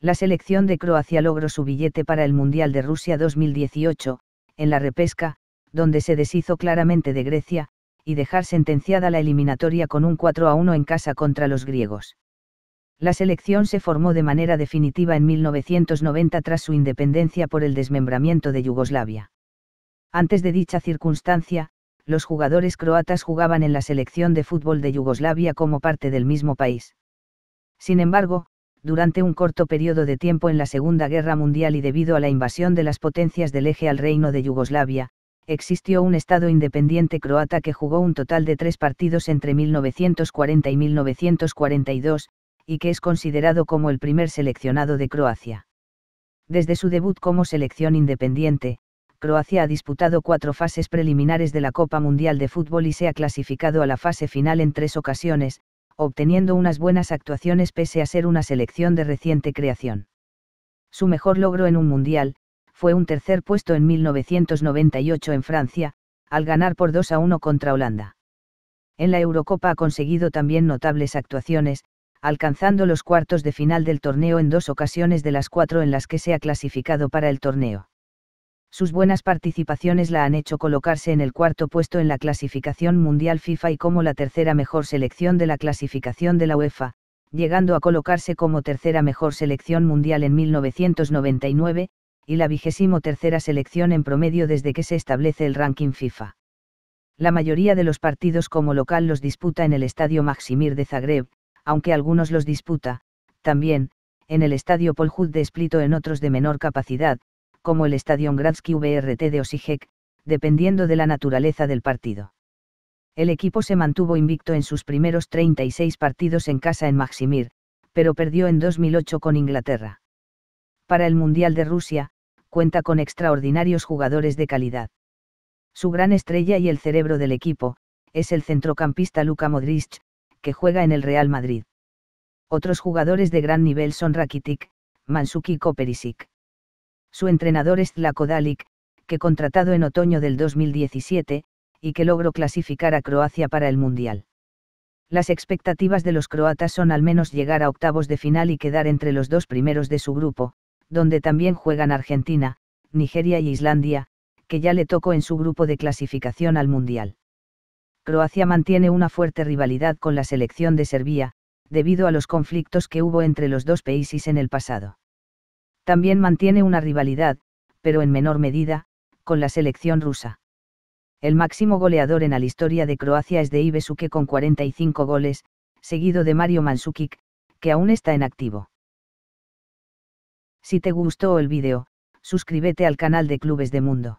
La selección de Croacia logró su billete para el Mundial de Rusia 2018, en la repesca, donde se deshizo claramente de Grecia, y dejar sentenciada la eliminatoria con un 4 a 1 en casa contra los griegos. La selección se formó de manera definitiva en 1990 tras su independencia por el desmembramiento de Yugoslavia. Antes de dicha circunstancia, los jugadores croatas jugaban en la selección de fútbol de Yugoslavia como parte del mismo país. Sin embargo, durante un corto periodo de tiempo en la Segunda Guerra Mundial y debido a la invasión de las potencias del eje al Reino de Yugoslavia, existió un Estado independiente croata que jugó un total de tres partidos entre 1940 y 1942, y que es considerado como el primer seleccionado de Croacia. Desde su debut como selección independiente, Croacia ha disputado cuatro fases preliminares de la Copa Mundial de Fútbol y se ha clasificado a la fase final en tres ocasiones, obteniendo unas buenas actuaciones pese a ser una selección de reciente creación. Su mejor logro en un Mundial, fue un tercer puesto en 1998 en Francia, al ganar por 2 a 1 contra Holanda. En la Eurocopa ha conseguido también notables actuaciones, alcanzando los cuartos de final del torneo en dos ocasiones de las cuatro en las que se ha clasificado para el torneo. Sus buenas participaciones la han hecho colocarse en el cuarto puesto en la clasificación mundial FIFA y como la tercera mejor selección de la clasificación de la UEFA, llegando a colocarse como tercera mejor selección mundial en 1999, y la vigésimo tercera selección en promedio desde que se establece el ranking FIFA. La mayoría de los partidos como local los disputa en el Estadio Maximir de Zagreb, aunque algunos los disputa, también, en el estadio Polhut de o en otros de menor capacidad, como el estadio Gradsky VRT de Osijek, dependiendo de la naturaleza del partido. El equipo se mantuvo invicto en sus primeros 36 partidos en casa en Maximir, pero perdió en 2008 con Inglaterra. Para el Mundial de Rusia, cuenta con extraordinarios jugadores de calidad. Su gran estrella y el cerebro del equipo, es el centrocampista Luka Modric, que juega en el Real Madrid. Otros jugadores de gran nivel son Rakitic, Mansuki y Koperisic. Su entrenador es Tlako que contratado en otoño del 2017, y que logró clasificar a Croacia para el Mundial. Las expectativas de los croatas son al menos llegar a octavos de final y quedar entre los dos primeros de su grupo, donde también juegan Argentina, Nigeria y Islandia, que ya le tocó en su grupo de clasificación al Mundial. Croacia mantiene una fuerte rivalidad con la selección de Serbia, debido a los conflictos que hubo entre los dos países en el pasado. También mantiene una rivalidad, pero en menor medida, con la selección rusa. El máximo goleador en la historia de Croacia es de Ivesuke con 45 goles, seguido de Mario Mansukic, que aún está en activo. Si te gustó el vídeo, suscríbete al canal de Clubes de Mundo